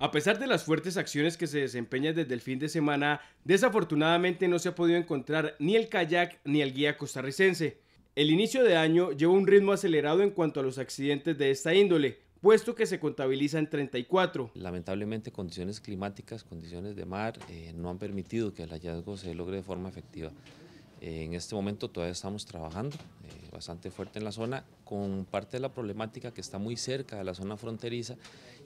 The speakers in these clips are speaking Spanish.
A pesar de las fuertes acciones que se desempeñan desde el fin de semana, desafortunadamente no se ha podido encontrar ni el kayak ni el guía costarricense. El inicio de año lleva un ritmo acelerado en cuanto a los accidentes de esta índole, puesto que se contabilizan 34. Lamentablemente condiciones climáticas, condiciones de mar, eh, no han permitido que el hallazgo se logre de forma efectiva en este momento todavía estamos trabajando eh, bastante fuerte en la zona con parte de la problemática que está muy cerca de la zona fronteriza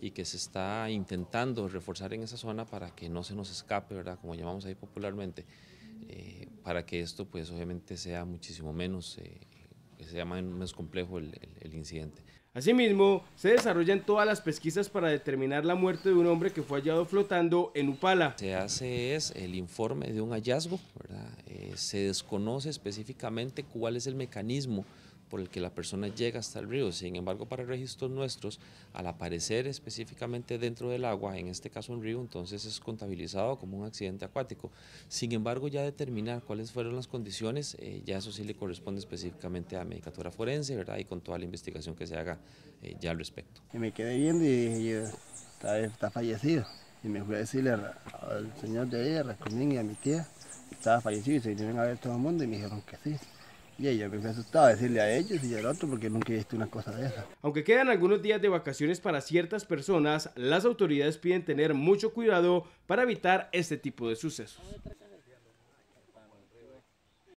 y que se está intentando reforzar en esa zona para que no se nos escape, ¿verdad? como llamamos ahí popularmente, eh, para que esto pues obviamente sea muchísimo menos, eh, sea menos complejo el incidente. Asimismo, se desarrollan todas las pesquisas para determinar la muerte de un hombre que fue hallado flotando en Upala. Se hace es el informe de un hallazgo, ¿verdad? Eh, se desconoce específicamente cuál es el mecanismo por el que la persona llega hasta el río. Sin embargo, para registros nuestros, al aparecer específicamente dentro del agua, en este caso un río, entonces es contabilizado como un accidente acuático. Sin embargo, ya determinar cuáles fueron las condiciones, eh, ya eso sí le corresponde específicamente a medicatura forense, ¿verdad? Y con toda la investigación que se haga eh, ya al respecto. Y me quedé viendo y dije, está, está fallecido. Y me fui a decirle al señor de ahí, a Rascomín y a mi tía, estaba fallecido y se vinieron a ver todo el mundo y me dijeron que sí. Y ella me decirle a ellos y al otro porque nunca he una cosa de esa. Aunque quedan algunos días de vacaciones para ciertas personas, las autoridades piden tener mucho cuidado para evitar este tipo de sucesos.